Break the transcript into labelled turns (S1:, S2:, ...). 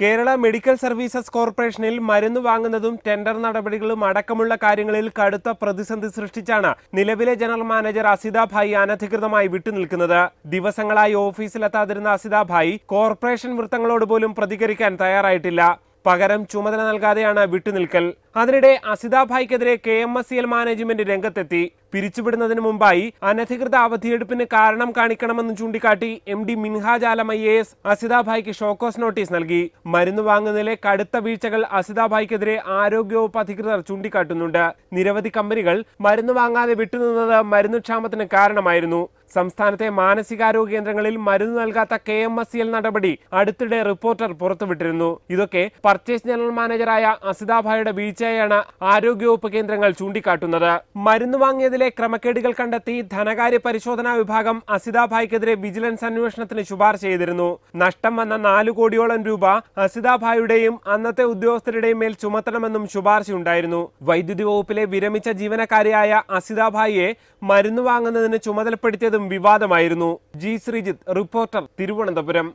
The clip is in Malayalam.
S1: കേരള മെഡിക്കൽ സർവീസസ് കോർപ്പറേഷനിൽ മരുന്ന് വാങ്ങുന്നതും ടെൻഡർ നടപടികളും അടക്കമുള്ള കാര്യങ്ങളിൽ കടുത്ത പ്രതിസന്ധി സൃഷ്ടിച്ചാണ് നിലവിലെ ജനറൽ മാനേജർ അസിതാഭായി അനധികൃതമായി വിട്ടുനിൽക്കുന്നത് ദിവസങ്ങളായി ഓഫീസിലെത്താതിരുന്ന അസിതാഭായി കോർപ്പറേഷൻ വൃത്തങ്ങളോട് പോലും പ്രതികരിക്കാൻ തയ്യാറായിട്ടില്ല പകരം ചുമതല നൽകാതെയാണ് വിട്ടുനിൽക്കൽ അതിനിടെ അസിതാഭായ്ക്കെതിരെ K M S C L management രംഗത്തെത്തി പിരിച്ചുവിടുന്നതിന് മുമ്പായി അനധികൃത അവധിയെടുപ്പിന് കാരണം കാണിക്കണമെന്ന് ചൂണ്ടിക്കാട്ടി M D Minhaj Alam I A S അസിതാഭായ്ക്ക് ഷോക്കോസ് നോട്ടീസ് നൽകി മരുന്ന് വാങ്ങുന്നതിലെ കടുത്ത വീഴ്ചകൾ അസിതാഭായ്ക്കെതിരെ ആരോഗ്യവകുപ്പ് അധികൃതർ ചൂണ്ടിക്കാട്ടുന്നുണ്ട് നിരവധി കമ്പനികൾ മരുന്ന് വാങ്ങാതെ വിട്ടുനിന്നത് മരുന്നുക്ഷാമത്തിന് കാരണമായിരുന്നു സംസ്ഥാനത്തെ മാനസികാരോഗ്യ കേന്ദ്രങ്ങളിൽ മരുന്ന് നൽകാത്ത K M S C L നടപടി അടുത്തിടെ റിപ്പോർട്ടർ പുറത്തുവിട്ടിരുന്നു ഇതൊക്കെ പർച്ചേസ് ജനറൽ മാനേജറായ അസിതാഭായുടെ വീഴ്ച വീഴ്ചയാണ് ആരോഗ്യവകുപ്പ് കേന്ദ്രങ്ങൾ ചൂണ്ടിക്കാട്ടുന്നത് മരുന്ന് വാങ്ങിയതിലെ ക്രമക്കേടുകൾ കണ്ടെത്തി ധനകാര്യ പരിശോധനാ വിഭാഗം അസിതാഭായ്ക്കെതിരെ വിജിലൻസ് അന്വേഷണത്തിന് ശുപാർശ ചെയ്തിരുന്നു നഷ്ടം വന്ന നാലു കോടിയോളം രൂപ അസിതാഭായുടെയും അന്നത്തെ ഉദ്യോഗസ്ഥരുടെയും മേൽ ചുമത്തണമെന്നും ശുപാർശയുണ്ടായിരുന്നു വൈദ്യുതി വകുപ്പിലെ വിരമിച്ച ജീവനക്കാരിയായ അസിതാഭായിയെ മരുന്ന് വാങ്ങുന്നതിന് ചുമതലപ്പെടുത്തിയതും വിവാദമായിരുന്നു ജി ശ്രീജിത്ത് റിപ്പോർട്ടർ തിരുവനന്തപുരം